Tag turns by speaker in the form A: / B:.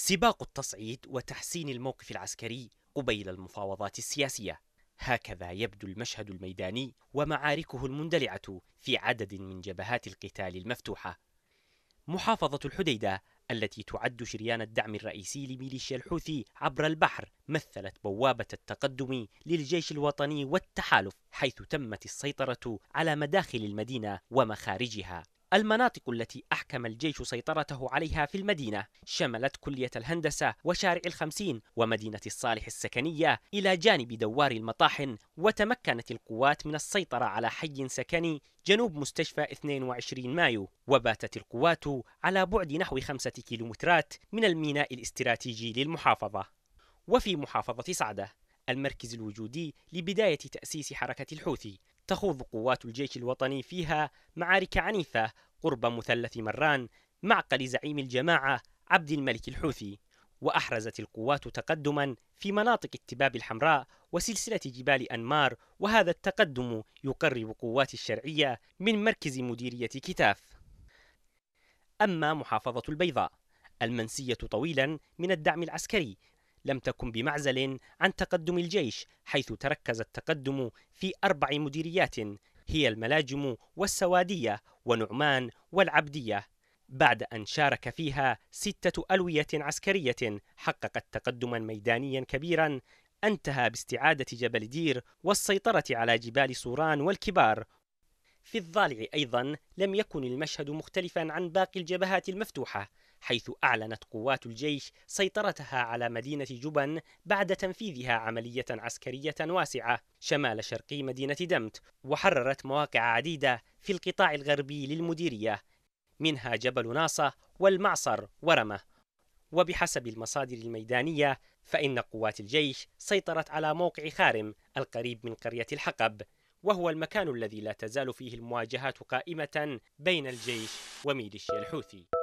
A: سباق التصعيد وتحسين الموقف العسكري قبيل المفاوضات السياسية هكذا يبدو المشهد الميداني ومعاركه المندلعة في عدد من جبهات القتال المفتوحة محافظة الحديدة التي تعد شريان الدعم الرئيسي لميليشيا الحوثي عبر البحر مثلت بوابة التقدم للجيش الوطني والتحالف حيث تمت السيطرة على مداخل المدينة ومخارجها المناطق التي أحكم الجيش سيطرته عليها في المدينة شملت كلية الهندسة وشارع الخمسين ومدينة الصالح السكنية إلى جانب دوار المطاحن وتمكنت القوات من السيطرة على حي سكني جنوب مستشفى 22 مايو وباتت القوات على بعد نحو خمسة كيلومترات من الميناء الاستراتيجي للمحافظة وفي محافظة صعدة المركز الوجودي لبداية تأسيس حركة الحوثي تخوض قوات الجيش الوطني فيها معارك عنيفة قرب مثلث مران معقل زعيم الجماعة عبد الملك الحوثي وأحرزت القوات تقدما في مناطق التباب الحمراء وسلسلة جبال أنمار وهذا التقدم يقرب قوات الشرعية من مركز مديرية كتاف أما محافظة البيضاء المنسية طويلا من الدعم العسكري لم تكن بمعزل عن تقدم الجيش حيث تركز التقدم في أربع مديريات هي الملاجم والسوادية ونعمان والعبدية بعد أن شارك فيها ستة ألوية عسكرية حققت تقدما ميدانيا كبيرا انتهى باستعادة جبل دير والسيطرة على جبال سوران والكبار في الضالع أيضا لم يكن المشهد مختلفا عن باقي الجبهات المفتوحة حيث أعلنت قوات الجيش سيطرتها على مدينة جبن بعد تنفيذها عملية عسكرية واسعة شمال شرقي مدينة دمت وحررت مواقع عديدة في القطاع الغربي للمديرية منها جبل ناصة والمعصر ورمة وبحسب المصادر الميدانية فإن قوات الجيش سيطرت على موقع خارم القريب من قرية الحقب وهو المكان الذي لا تزال فيه المواجهات قائمة بين الجيش وميليشيا الحوثي